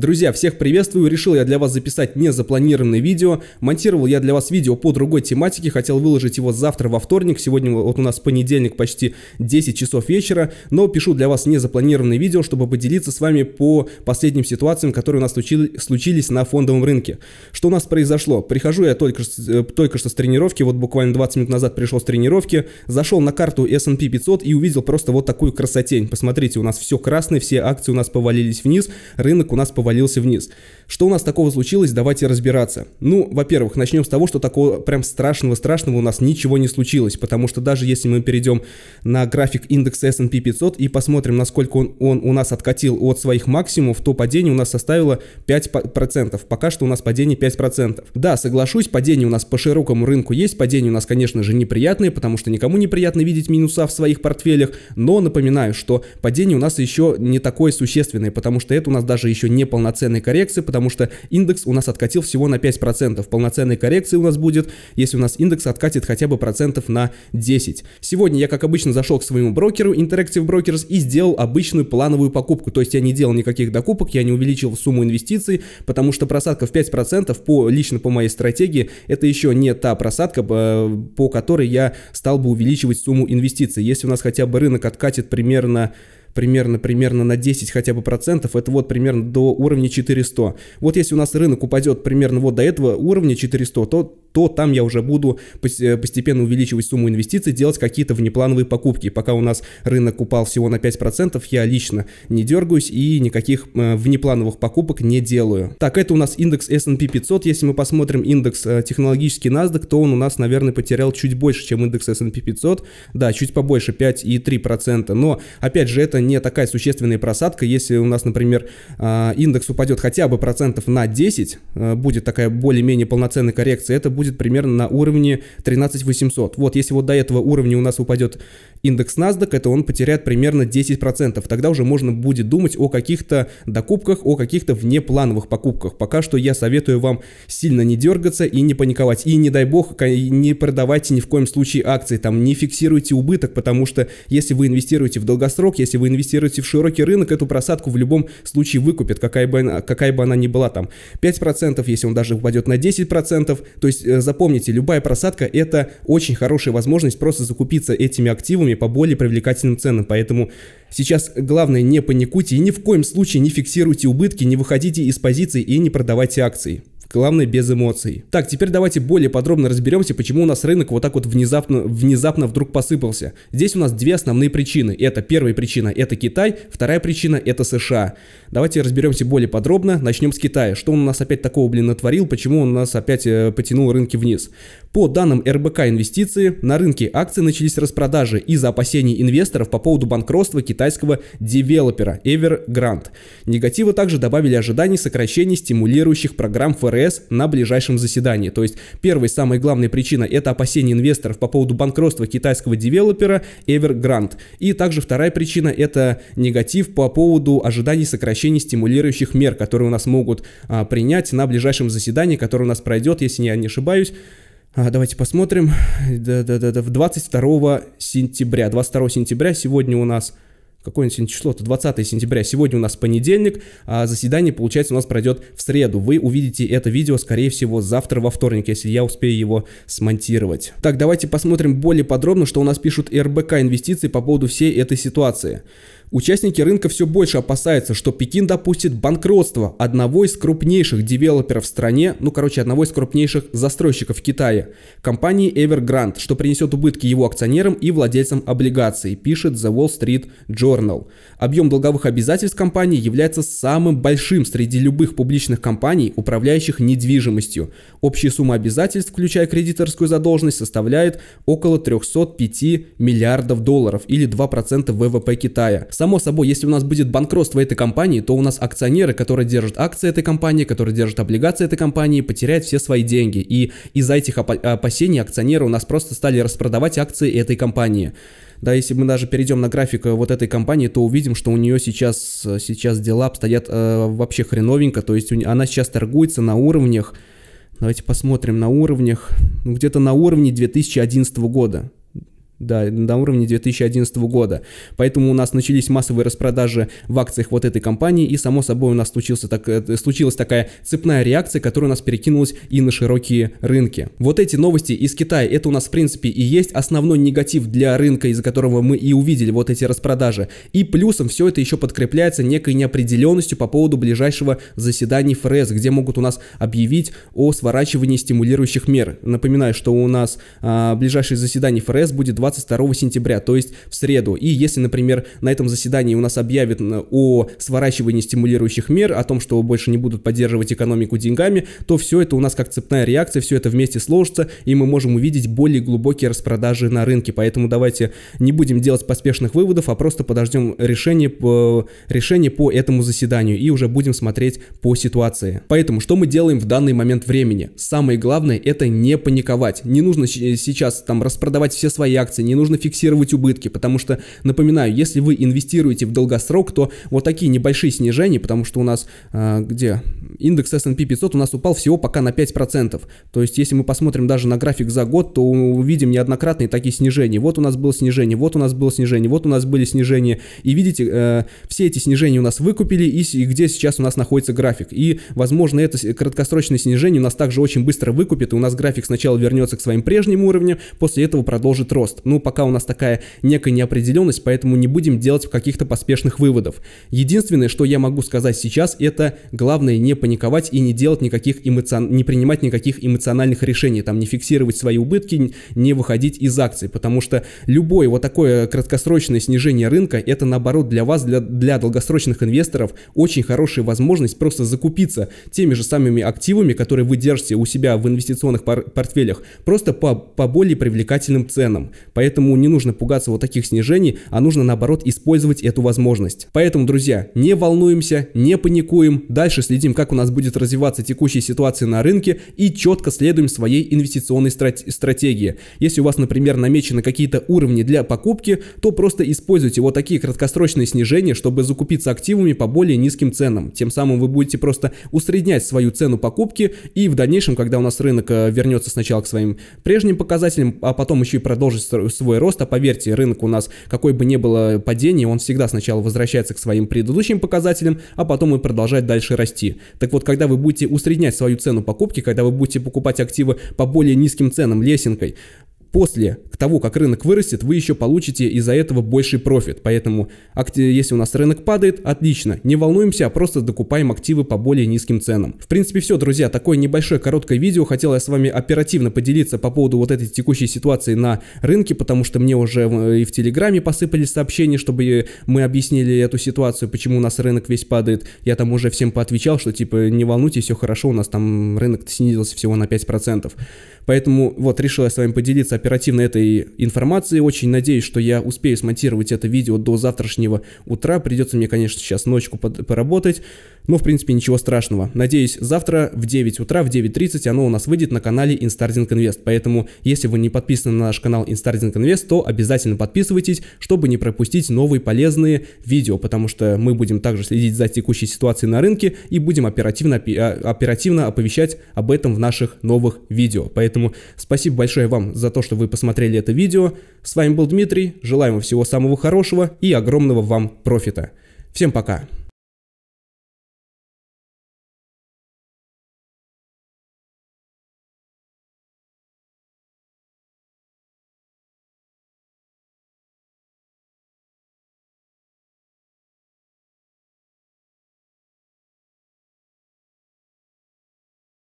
Друзья, всех приветствую, решил я для вас записать незапланированное видео, монтировал я для вас видео по другой тематике, хотел выложить его завтра во вторник, сегодня вот у нас понедельник почти 10 часов вечера, но пишу для вас незапланированное видео, чтобы поделиться с вами по последним ситуациям, которые у нас случились на фондовом рынке. Что у нас произошло? Прихожу я только, э, только что с тренировки, вот буквально 20 минут назад пришел с тренировки, зашел на карту S&P 500 и увидел просто вот такую красотень. Посмотрите, у нас все красное, все акции у нас повалились вниз, рынок у нас повалился повалился вниз. Что у нас такого случилось, давайте разбираться. Ну, во-первых, начнем с того, что такого прям страшного-страшного у нас ничего не случилось, потому что даже если мы перейдем на график индекса S&P 500 и посмотрим, насколько он, он у нас откатил от своих максимумов, то падение у нас составило 5%. Пока что у нас падение 5%. Да, соглашусь, падение у нас по широкому рынку есть, падение у нас, конечно же, неприятное, потому что никому неприятно видеть минуса в своих портфелях, но напоминаю, что падение у нас еще не такое существенное, потому что это у нас даже еще не полноценное полноценной коррекции, потому что индекс у нас откатил всего на 5%. Полноценной коррекции у нас будет, если у нас индекс откатит хотя бы процентов на 10. Сегодня я, как обычно, зашел к своему брокеру Interactive Brokers и сделал обычную плановую покупку. То есть я не делал никаких докупок, я не увеличил сумму инвестиций, потому что просадка в 5% по, лично по моей стратегии это еще не та просадка, э, по которой я стал бы увеличивать сумму инвестиций. Если у нас хотя бы рынок откатит примерно примерно, примерно на 10 хотя бы процентов, это вот примерно до уровня 400. Вот если у нас рынок упадет примерно вот до этого уровня 400, то, то там я уже буду э, постепенно увеличивать сумму инвестиций, делать какие-то внеплановые покупки. Пока у нас рынок упал всего на 5%, я лично не дергаюсь и никаких э, внеплановых покупок не делаю. Так, это у нас индекс S&P 500. Если мы посмотрим индекс э, технологический NASDAQ, то он у нас, наверное, потерял чуть больше, чем индекс S&P 500. Да, чуть побольше, 5,3%. Но, опять же, это это не такая существенная просадка. Если у нас, например, а, индекс упадет хотя бы процентов на 10, а, будет такая более-менее полноценная коррекция, это будет примерно на уровне 13800. Вот, если вот до этого уровня у нас упадет индекс NASDAQ, это он потеряет примерно 10%. Тогда уже можно будет думать о каких-то докупках, о каких-то внеплановых покупках. Пока что я советую вам сильно не дергаться и не паниковать. И не дай бог, не продавайте ни в коем случае акции, там не фиксируйте убыток, потому что если вы инвестируете в долгосрок, если вы инвестируете в широкий рынок, эту просадку в любом случае выкупит, какая бы, она, какая бы она ни была там. 5%, если он даже упадет на 10%, то есть э, запомните, любая просадка это очень хорошая возможность просто закупиться этими активами, сумме по более привлекательным ценам. Поэтому сейчас главное не паникуйте и ни в коем случае не фиксируйте убытки, не выходите из позиций и не продавайте акции. Главное, без эмоций. Так, теперь давайте более подробно разберемся, почему у нас рынок вот так вот внезапно, внезапно вдруг посыпался. Здесь у нас две основные причины. Это первая причина, это Китай. Вторая причина, это США. Давайте разберемся более подробно. Начнем с Китая. Что он у нас опять такого, блин, натворил? Почему он у нас опять э, потянул рынки вниз? По данным РБК инвестиции, на рынке акций начались распродажи из-за опасений инвесторов по поводу банкротства китайского девелопера Evergrande. Негативы также добавили ожиданий сокращений стимулирующих программ ФРС ФРС на ближайшем заседании. То есть первой самая главная причина это опасения инвесторов по поводу банкротства китайского девелопера Evergrande. И также вторая причина это негатив по поводу ожиданий сокращения стимулирующих мер, которые у нас могут а, принять на ближайшем заседании, которое у нас пройдет, если я не ошибаюсь, а, давайте посмотрим. Да, да, да, да, 22 сентября. 22 сентября сегодня у нас какое-нибудь число-то 20 сентября, сегодня у нас понедельник, а заседание, получается, у нас пройдет в среду. Вы увидите это видео, скорее всего, завтра во вторник, если я успею его смонтировать. Так, давайте посмотрим более подробно, что у нас пишут РБК инвестиции по поводу всей этой ситуации. Участники рынка все больше опасаются, что Пекин допустит банкротство одного из крупнейших девелоперов в стране, ну, короче, одного из крупнейших застройщиков Китая, компании Evergrande, что принесет убытки его акционерам и владельцам облигаций, пишет The Wall Street Journal. Объем долговых обязательств компании является самым большим среди любых публичных компаний, управляющих недвижимостью. Общая сумма обязательств, включая кредиторскую задолженность, составляет около 305 миллиардов долларов или 2% ВВП Китая. Само собой, если у нас будет банкротство этой компании, то у нас акционеры, которые держат акции этой компании, которые держат облигации этой компании, потеряют все свои деньги. И из-за этих опасений акционеры у нас просто стали распродавать акции этой компании. Да, если мы даже перейдем на график э, вот этой компании, то увидим, что у нее сейчас, э, сейчас дела обстоят э, вообще хреновенько. То есть она сейчас торгуется на уровнях, давайте посмотрим на уровнях, ну, где-то на уровне 2011 года. Да, на уровне 2011 года. Поэтому у нас начались массовые распродажи в акциях вот этой компании, и само собой у нас случился так, э, случилась такая цепная реакция, которая у нас перекинулась и на широкие рынки. Вот эти новости из Китая, это у нас в принципе и есть основной негатив для рынка, из-за которого мы и увидели вот эти распродажи. И плюсом все это еще подкрепляется некой неопределенностью по поводу ближайшего заседания ФРС, где могут у нас объявить о сворачивании стимулирующих мер. Напоминаю, что у нас а, ближайшее заседание ФРС будет 20 22 сентября, то есть в среду. И если, например, на этом заседании у нас объявят э, о сворачивании стимулирующих мер, о том, что больше не будут поддерживать экономику деньгами, то все это у нас как цепная реакция, все это вместе сложится, и мы можем увидеть более глубокие распродажи на рынке. Поэтому давайте не будем делать поспешных выводов, а просто подождем решение по, решение по этому заседанию и уже будем смотреть по ситуации. Поэтому что мы делаем в данный момент времени? Самое главное это не паниковать. Не нужно сейчас там распродавать все свои акции, инфляции, не нужно фиксировать убытки, потому что, напоминаю, если вы инвестируете в долгосрок, то вот такие небольшие снижения, потому что у нас э, где индекс S&P 500 у нас упал всего пока на 5%. То есть, если мы посмотрим даже на график за год, то увидим неоднократные такие снижения. Вот у нас было снижение, вот у нас было снижение, вот у нас были снижения. И видите, э, все эти снижения у нас выкупили, и, и где сейчас у нас находится график. И, возможно, это краткосрочное снижение у нас также очень быстро выкупит, и у нас график сначала вернется к своим прежним уровням, после этого продолжит рост ну, пока у нас такая некая неопределенность, поэтому не будем делать каких-то поспешных выводов. Единственное, что я могу сказать сейчас, это главное не паниковать и не делать никаких эмоцион... не принимать никаких эмоциональных решений, там, не фиксировать свои убытки, не выходить из акций, потому что любое вот такое краткосрочное снижение рынка, это наоборот для вас, для, для долгосрочных инвесторов, очень хорошая возможность просто закупиться теми же самыми активами, которые вы держите у себя в инвестиционных пор портфелях, просто по, по более привлекательным ценам. Поэтому не нужно пугаться вот таких снижений, а нужно наоборот использовать эту возможность. Поэтому, друзья, не волнуемся, не паникуем, дальше следим, как у нас будет развиваться текущая ситуация на рынке и четко следуем своей инвестиционной страт стратегии. Если у вас, например, намечены какие-то уровни для покупки, то просто используйте вот такие краткосрочные снижения, чтобы закупиться активами по более низким ценам. Тем самым вы будете просто усреднять свою цену покупки и в дальнейшем, когда у нас рынок э, вернется сначала к своим прежним показателям, а потом еще и продолжит свой рост, а поверьте, рынок у нас, какой бы ни было падение, он всегда сначала возвращается к своим предыдущим показателям, а потом и продолжает дальше расти. Так вот, когда вы будете усреднять свою цену покупки, когда вы будете покупать активы по более низким ценам, лесенкой, после того, как рынок вырастет, вы еще получите из-за этого больший профит. Поэтому, если у нас рынок падает, отлично. Не волнуемся, а просто докупаем активы по более низким ценам. В принципе, все, друзья. Такое небольшое короткое видео. Хотел я с вами оперативно поделиться по поводу вот этой текущей ситуации на рынке, потому что мне уже и в Телеграме посыпались сообщения, чтобы мы объяснили эту ситуацию, почему у нас рынок весь падает. Я там уже всем поотвечал, что типа не волнуйтесь, все хорошо, у нас там рынок снизился всего на 5%. Поэтому вот решил я с вами поделиться оперативно этой информации. Очень надеюсь, что я успею смонтировать это видео до завтрашнего утра. Придется мне, конечно, сейчас ночку под, поработать, но, в принципе, ничего страшного. Надеюсь, завтра в 9 утра, в 9.30 оно у нас выйдет на канале Instarding Invest. Поэтому, если вы не подписаны на наш канал Instarding Invest, то обязательно подписывайтесь, чтобы не пропустить новые полезные видео, потому что мы будем также следить за текущей ситуацией на рынке и будем оперативно, а, оперативно оповещать об этом в наших новых видео. Поэтому спасибо большое вам за то, что что вы посмотрели это видео. С вами был Дмитрий, желаем всего самого хорошего и огромного вам профита. Всем пока!